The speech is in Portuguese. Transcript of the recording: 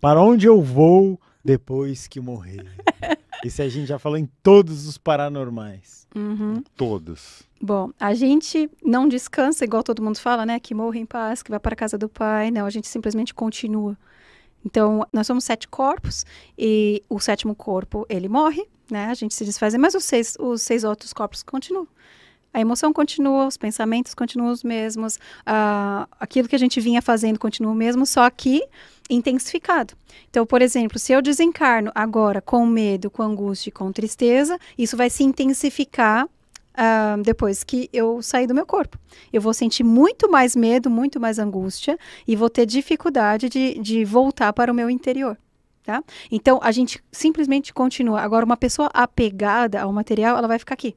Para onde eu vou depois que morrer? Isso a gente já falou em todos os paranormais. Uhum. Todos. Bom, a gente não descansa, igual todo mundo fala, né? Que morre em paz, que vai para a casa do pai. Não, a gente simplesmente continua. Então, nós somos sete corpos e o sétimo corpo, ele morre, né? A gente se desfaz, mas os seis, os seis outros corpos continuam a emoção continua, os pensamentos continuam os mesmos, aquilo que a gente vinha fazendo continua o mesmo, só que intensificado. Então, por exemplo, se eu desencarno agora com medo, com angústia e com tristeza, isso vai se intensificar Uh, depois que eu sair do meu corpo. Eu vou sentir muito mais medo, muito mais angústia e vou ter dificuldade de, de voltar para o meu interior. Tá? Então a gente simplesmente continua. Agora, uma pessoa apegada ao material, ela vai ficar aqui.